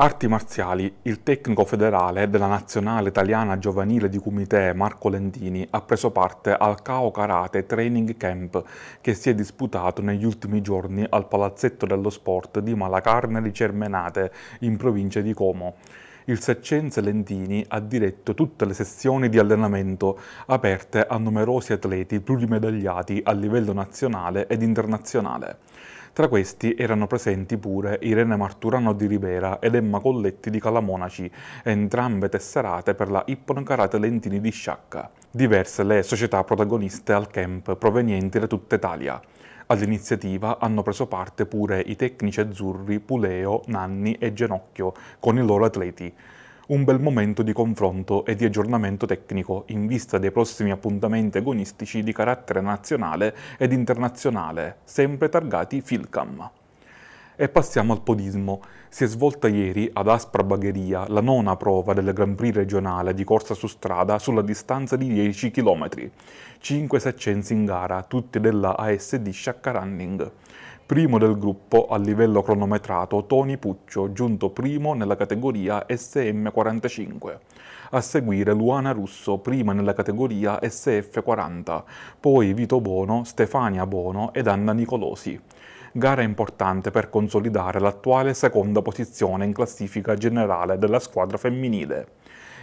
Arti marziali, il tecnico federale della nazionale italiana giovanile di Kumite Marco Lentini ha preso parte al Cao Karate Training Camp che si è disputato negli ultimi giorni al Palazzetto dello Sport di Malacarne di Cermenate, in provincia di Como il Seccense Lentini ha diretto tutte le sessioni di allenamento aperte a numerosi atleti plurimedagliati a livello nazionale ed internazionale. Tra questi erano presenti pure Irene Marturano di Ribera ed Emma Colletti di Calamonaci, entrambe tesserate per la Ippon Karate Lentini di Sciacca. Diverse le società protagoniste al camp provenienti da tutta Italia. All'iniziativa hanno preso parte pure i tecnici azzurri Puleo, Nanni e Genocchio con i loro atleti un bel momento di confronto e di aggiornamento tecnico in vista dei prossimi appuntamenti agonistici di carattere nazionale ed internazionale, sempre targati Filcam. E passiamo al podismo. Si è svolta ieri ad Aspra Bagheria la nona prova del Grand Prix regionale di corsa su strada sulla distanza di 10 km. 5 saccensi in gara, tutti della ASD Sciacca Running primo del gruppo a livello cronometrato Tony Puccio, giunto primo nella categoria SM45. A seguire Luana Russo, prima nella categoria SF40, poi Vito Bono, Stefania Bono ed Anna Nicolosi. Gara importante per consolidare l'attuale seconda posizione in classifica generale della squadra femminile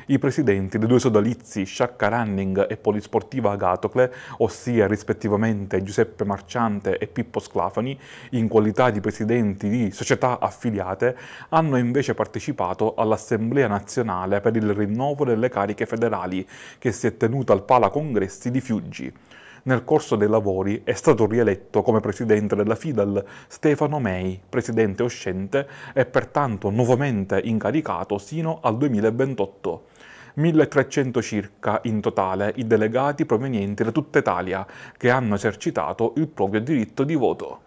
i presidenti dei due sodalizi Sciacca Running e Polisportiva Agatocle, ossia rispettivamente Giuseppe Marciante e Pippo Sclafani, in qualità di presidenti di società affiliate, hanno invece partecipato all'Assemblea nazionale per il rinnovo delle cariche federali che si è tenuta al Pala Congressi di Fiuggi nel corso dei lavori è stato rieletto come presidente della Fidal Stefano Mei, presidente uscente e pertanto nuovamente incaricato sino al 2028. 1300 circa in totale i delegati provenienti da tutta Italia che hanno esercitato il proprio diritto di voto.